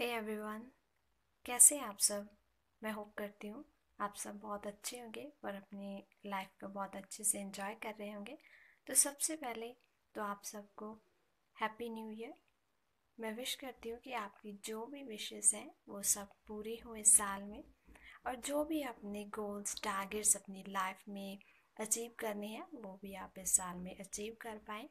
हे hey everyone कैसे हैं आप सब मैं होप करती हूँ आप सब बहुत अच्छे होंगे और अपनी लाइफ को बहुत अच्छे से एंजॉय कर रहे होंगे तो सबसे पहले तो आप सबको हैप्पी न्यू ईयर मैं विश करती हूँ कि आपकी जो भी विशेज़ हैं वो सब पूरी हो इस साल में और जो भी अपने गोल्स टारगेट्स अपनी लाइफ में अचीव करने हैं वो भी आप इस साल में अचीव कर पाएँ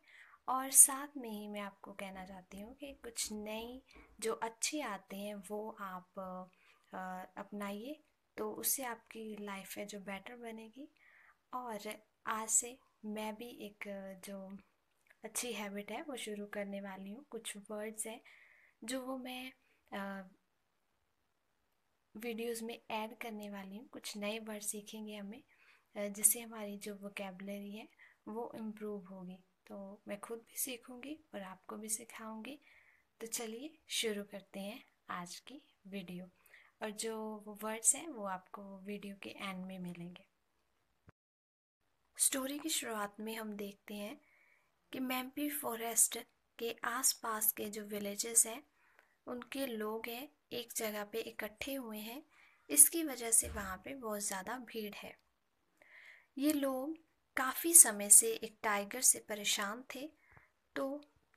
और साथ में ही मैं आपको कहना चाहती हूँ कि कुछ नई जो अच्छी आते हैं वो आप अपनाइए तो उससे आपकी लाइफ है जो बेटर बनेगी और आज से मैं भी एक जो अच्छी हैबिट है वो शुरू करने वाली हूँ कुछ वर्ड्स हैं जो वो मैं वीडियोस में ऐड करने वाली हूँ कुछ नए वर्ड सीखेंगे हमें जिससे हमारी जो वोकेबलरी है वो इम्प्रूव होगी तो मैं खुद भी सीखूंगी और आपको भी सिखाऊंगी तो चलिए शुरू करते हैं आज की वीडियो और जो वर्ड्स हैं वो आपको वीडियो के एंड में मिलेंगे स्टोरी की शुरुआत में हम देखते हैं कि मैम्पी फॉरेस्ट के आसपास के जो विलेजेस हैं उनके लोग हैं एक जगह पे इकट्ठे हुए हैं इसकी वजह से वहाँ पे बहुत ज़्यादा भीड़ है ये लोग काफ़ी समय से एक टाइगर से परेशान थे तो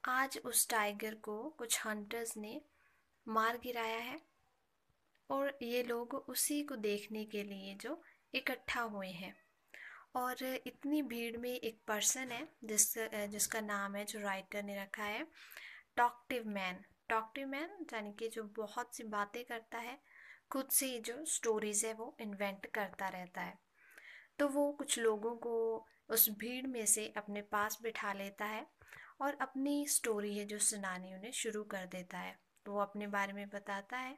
आज उस टाइगर को कुछ हंटर्स ने मार गिराया है और ये लोग उसी को देखने के लिए जो इकट्ठा हुए हैं और इतनी भीड़ में एक पर्सन है जिस जिसका नाम है जो राइटर ने रखा है टॉक्टिव मैन टॉक्टिव मैन यानी कि जो बहुत सी बातें करता है खुद से ही जो स्टोरीज़ है वो इन्वेंट करता रहता है तो वो कुछ लोगों को उस भीड़ में से अपने पास बिठा लेता है और अपनी स्टोरी है जो सुनानी उन्हें शुरू कर देता है वो अपने बारे में बताता है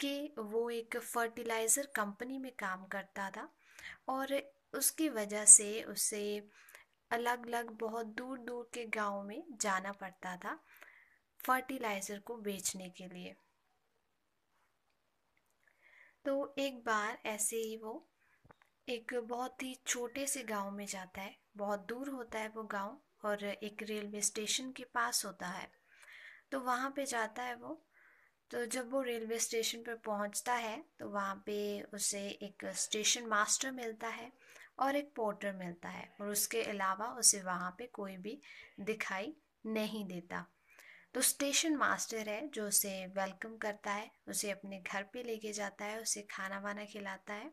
कि वो एक फर्टिलाइज़र कंपनी में काम करता था और उसकी वजह से उसे अलग अलग बहुत दूर दूर के गाँव में जाना पड़ता था फर्टिलाइज़र को बेचने के लिए तो एक बार ऐसे ही वो एक बहुत ही छोटे से गांव में जाता है बहुत दूर होता है वो गांव और एक रेलवे स्टेशन के पास होता है तो वहाँ पे जाता है वो तो जब वो रेलवे स्टेशन पर पहुँचता है तो वहाँ पे उसे एक स्टेशन मास्टर मिलता है और एक पोर्टर मिलता है और उसके अलावा उसे वहाँ पे कोई भी दिखाई नहीं देता तो स्टेशन मास्टर है जो उसे वेलकम करता है उसे अपने घर पे लेके जाता है उसे खाना वाना खिलाता है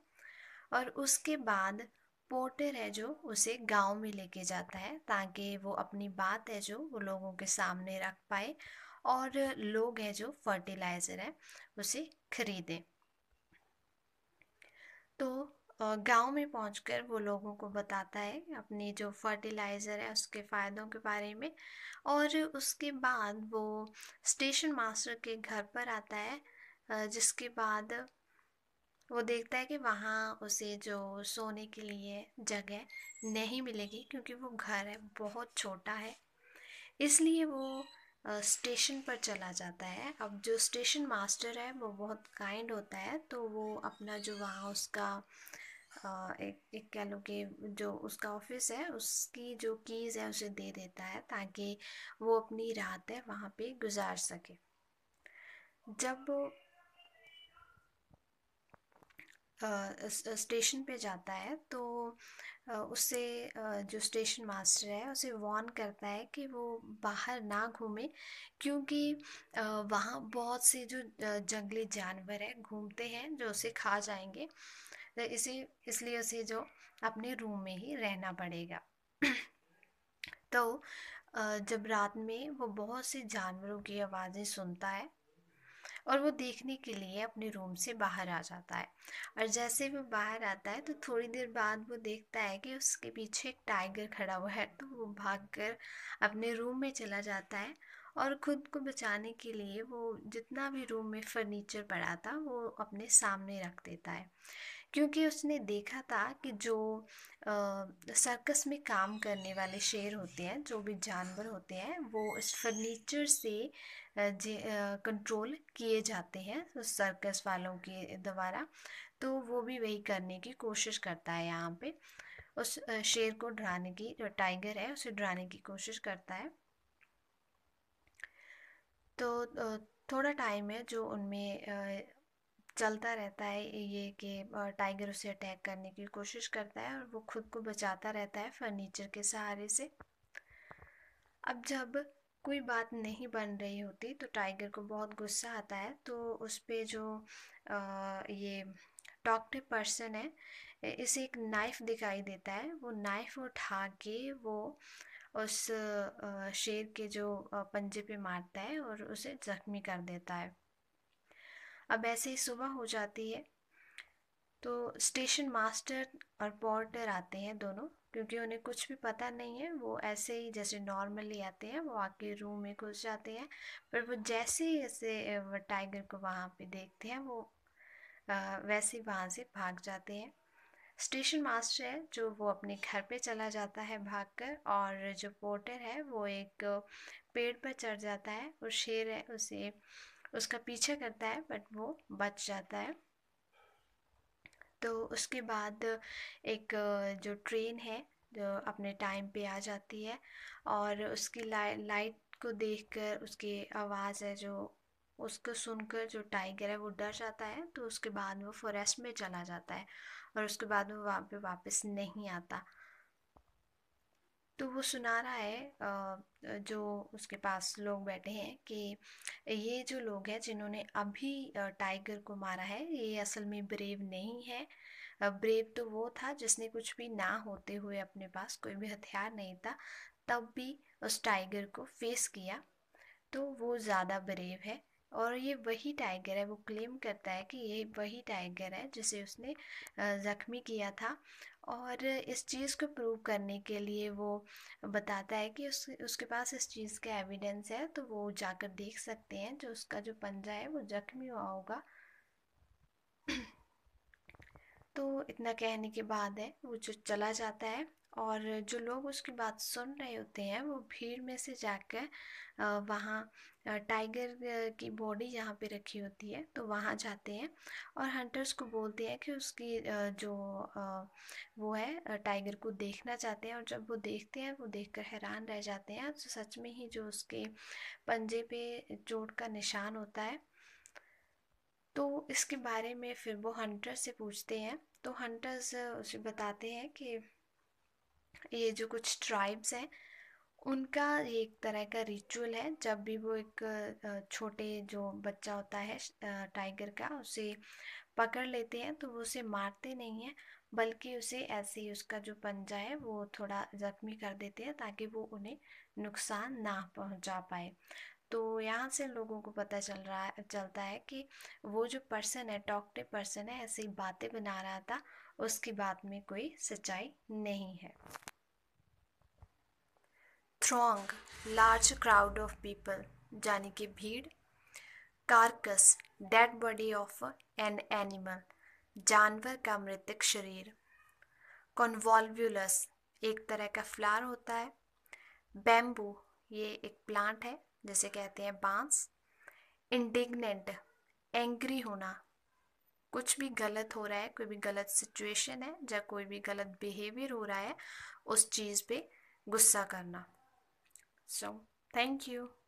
और उसके बाद पोर्टर है जो उसे गांव में लेके जाता है ताकि वो अपनी बात है जो वो लोगों के सामने रख पाए और लोग हैं जो फर्टिलाइज़र है उसे खरीदें तो गांव में पहुंचकर वो लोगों को बताता है अपनी जो फर्टिलाइज़र है उसके फ़ायदों के बारे में और उसके बाद वो स्टेशन मास्टर के घर पर आता है जिसके बाद वो देखता है कि वहाँ उसे जो सोने के लिए जगह नहीं मिलेगी क्योंकि वो घर है बहुत छोटा है इसलिए वो स्टेशन पर चला जाता है अब जो स्टेशन मास्टर है वो बहुत काइंड होता है तो वो अपना जो वहाँ उसका एक एक कह लो कि जो उसका ऑफिस है उसकी जो कीज़ है उसे दे देता है ताकि वो अपनी रात है वहाँ पे गुजार सके जब स्टेशन पे जाता है तो उससे जो स्टेशन मास्टर है उसे वार्न करता है कि वो बाहर ना घूमे क्योंकि वहाँ बहुत से जो जंगली जानवर हैं घूमते हैं जो उसे खा जाएंगे तो इसी इसलिए उसे जो अपने रूम में ही रहना पड़ेगा तो जब रात में वो बहुत से जानवरों की आवाज़ें सुनता है और वो देखने के लिए अपने रूम से बाहर आ जाता है और जैसे वो बाहर आता है तो थोड़ी देर बाद वो देखता है कि उसके पीछे एक टाइगर खड़ा हुआ है तो वो भाग कर अपने रूम में चला जाता है और ख़ुद को बचाने के लिए वो जितना भी रूम में फर्नीचर पड़ा था वो अपने सामने रख देता है क्योंकि उसने देखा था कि जो सर्कस में काम करने वाले शेर होते हैं जो भी जानवर होते हैं वो इस फर्नीचर से कंट्रोल किए जाते हैं उस सर्कस वालों के द्वारा तो वो भी वही करने की कोशिश करता है यहाँ पे उस शेर को डराने की जो टाइगर है उसे डराने की कोशिश करता है तो थोड़ा टाइम है जो उनमें चलता रहता है ये कि टाइगर उसे अटैक करने की कोशिश करता है और वो खुद को बचाता रहता है फर्नीचर के सहारे से अब जब कोई बात नहीं बन रही होती तो टाइगर को बहुत गुस्सा आता है तो उस पर जो आ, ये डॉक्टर पर्सन है इसे एक नाइफ़ दिखाई देता है वो नाइफ़ उठा के वो उस शेर के जो पंजे पे मारता है और उसे ज़ख्मी कर देता है अब ऐसे ही सुबह हो जाती है तो स्टेशन मास्टर और पोर्टर आते हैं दोनों क्योंकि उन्हें कुछ भी पता नहीं है वो ऐसे ही जैसे नॉर्मली आते हैं वो आके रूम में घुस जाते हैं पर वो जैसे ही ऐसे टाइगर को वहाँ पे देखते हैं वो वैसे ही वहाँ से भाग जाते हैं स्टेशन मास्टर है जो वो अपने घर पे चला जाता है भागकर और जो पोर्टर है वो एक पेड़ पर चढ़ जाता है और शेर है उसे उसका पीछा करता है बट वो बच जाता है तो उसके बाद एक जो ट्रेन है जो अपने टाइम पे आ जाती है और उसकी लाइ लाइट को देखकर उसकी आवाज़ है जो उसको सुनकर जो टाइगर है वो डर जाता है तो उसके बाद वो फॉरेस्ट में चला जाता है और उसके बाद वो वहाँ पे वापस नहीं आता तो वो सुना रहा है जो उसके पास लोग बैठे हैं कि ये जो लोग हैं जिन्होंने अभी टाइगर को मारा है ये असल में ब्रेव नहीं है ब्रेव तो वो था जिसने कुछ भी ना होते हुए अपने पास कोई भी हथियार नहीं था तब भी उस टाइगर को फेस किया तो वो ज़्यादा ब्रेव है और ये वही टाइगर है वो क्लेम करता है कि ये वही टाइगर है जिसे उसने ज़ख्मी किया था और इस चीज़ को प्रूव करने के लिए वो बताता है कि उस उसके पास इस चीज़ का एविडेंस है तो वो जाकर देख सकते हैं जो उसका जो पंजा है वो जख्मी हुआ होगा तो इतना कहने के बाद है वो जो चला जाता है और जो लोग उसकी बात सुन रहे होते हैं वो भीड़ में से जाकर वहाँ टाइगर की बॉडी जहाँ पे रखी होती है तो वहाँ जाते हैं और हंटर्स को बोलते हैं कि उसकी जो वो है टाइगर को देखना चाहते हैं और जब वो देखते हैं वो देखकर हैरान रह जाते हैं तो सच में ही जो उसके पंजे पे चोट का निशान होता है तो इसके बारे में फिर वो हंटर्स से पूछते हैं तो हंटर्स उसे बताते हैं कि ये जो कुछ ट्राइब्स हैं उनका एक तरह का रिचुअल है जब भी वो एक छोटे जो बच्चा होता है टाइगर का उसे पकड़ लेते हैं तो वो उसे मारते नहीं हैं बल्कि उसे ऐसे ही उसका जो पंजा है वो थोड़ा ज़ख्मी कर देते हैं ताकि वो उन्हें नुकसान ना पहुंचा पाए तो यहाँ से लोगों को पता चल रहा चलता है कि वो जो पर्सन है टॉक्टिव पर्सन है ऐसी बातें बना रहा था उसकी बात में कोई सच्चाई नहीं है throng large crowd of people यानी कि भीड़ carcass dead body of an animal जानवर का मृतक शरीर कॉन्वॉल्व्यूलस एक तरह का फ्लावर होता है बैम्बू ये एक प्लांट है जिसे कहते हैं बांस इंडिग्नेंट एंग्री होना कुछ भी गलत हो रहा है कोई भी गलत सिचुएशन है या कोई भी गलत बिहेवियर हो रहा है उस चीज़ पे गुस्सा करना सो थैंक यू